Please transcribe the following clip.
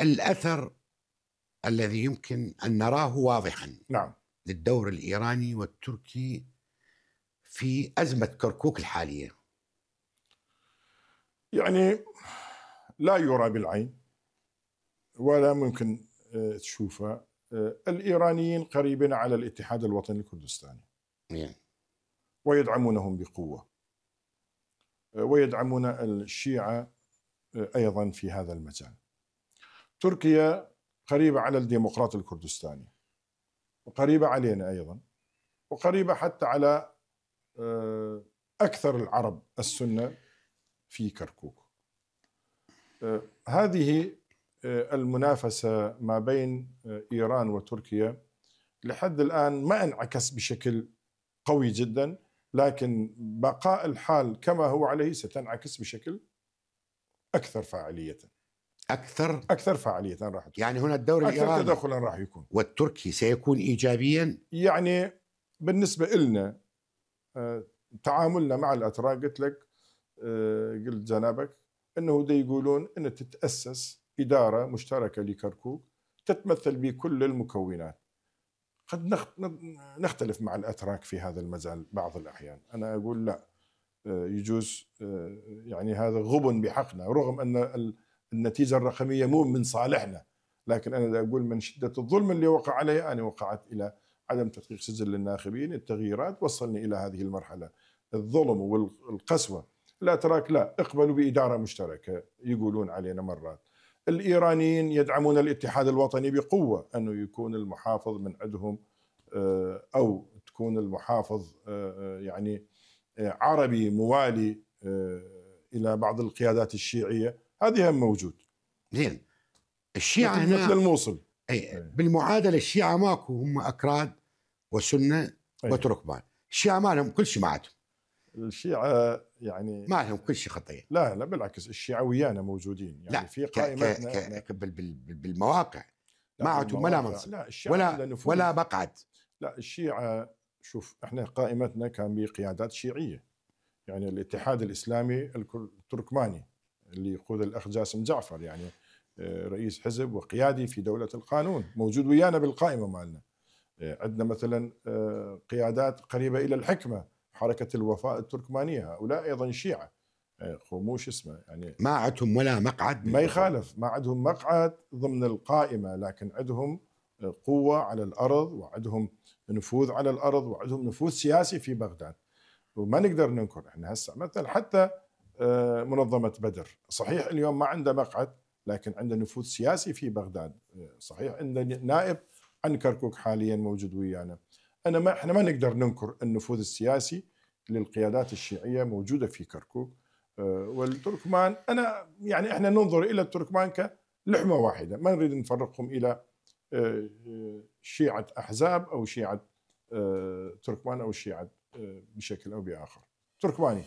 الأثر الذي يمكن أن نراه واضحا نعم للدور الإيراني والتركي في أزمة كركوك الحالية يعني لا يرى بالعين ولا ممكن آه، تشوفه آه، الإيرانيين قريبين على الاتحاد الوطني الكردستاني نعم. ويدعمونهم بقوة آه، ويدعمون الشيعة أيضا في هذا المجال تركيا قريبة على الديمقراط الكردستاني وقريبة علينا أيضا وقريبة حتى على آه، أكثر العرب السنة في كركوك آه، هذه آه، المنافسة ما بين إيران وتركيا لحد الآن ما انعكس بشكل قوي جدا لكن بقاء الحال كما هو عليه ستنعكس بشكل أكثر فاعلية اكثر اكثر فعاليه راح تكون. يعني هنا الدوري أكثر تدخلا راح يكون والتركي سيكون ايجابيا يعني بالنسبه لنا آه، تعاملنا مع الاتراك قلت لك آه، قلت جنابك انه دي يقولون ان تتاسس اداره مشتركه لكركوك تتمثل بكل المكونات قد نختلف مع الاتراك في هذا المجال بعض الاحيان انا اقول لا آه، يجوز يعني هذا غبن بحقنا رغم ان النتيجة الرقمية مو من صالحنا لكن أنا أقول من شدة الظلم اللي وقع علي أنا وقعت إلى عدم تدقيق سجل للناخبين التغييرات وصلني إلى هذه المرحلة الظلم والقسوة الأتراك لا اقبلوا بإدارة مشتركة يقولون علينا مرات الإيرانيين يدعمون الاتحاد الوطني بقوة أنه يكون المحافظ من عندهم آه، أو تكون المحافظ آه، آه، يعني عربي موالي إلى بعض القيادات الشيعية هذه هم موجود زين الشيعة هنا مثل الموصل أي بالمعادلة الشيعة ماكو هم أكراد وسنة وتركمان الشيعة ما لهم كل شيء معتهم الشيعة يعني ما لهم كل شيء خطية لا لا بالعكس الشيعة ويانا موجودين يعني لا في قائمة ك... ك... بالمواقع ما عندهم ولا منصب لا ولا ولا مقعد لا الشيعة شوف احنا قائمتنا كان بقيادات شيعية يعني الاتحاد الإسلامي التركماني اللي يقود الاخ جاسم جعفر يعني آه، رئيس حزب وقيادي في دوله القانون موجود ويانا بالقائمه مالنا آه، عندنا مثلا آه، قيادات قريبه الى الحكمه حركه الوفاء التركمانيه هؤلاء ايضا شيعه خموش اسمه يعني ما عندهم ولا مقعد ما يخالف ما عندهم مقعد ضمن القائمه لكن عندهم قوه على الارض وعندهم نفوذ على الارض وعندهم نفوذ سياسي في بغداد وما نقدر ننكر احنا هسه مثلا حتى آه، منظمه بدر، صحيح اليوم ما عنده مقعد لكن عنده نفوذ سياسي في بغداد، آه، صحيح عنده نائب عن كركوك حاليا موجود ويانا. انا ما احنا ما نقدر ننكر النفوذ السياسي للقيادات الشيعيه موجوده في كركوك آه، والتركمان انا يعني احنا ننظر الى التركمان كلحمه واحده، ما نريد نفرقهم الى شيعه احزاب او شيعه تركمان او شيعه بشكل او باخر. تركماني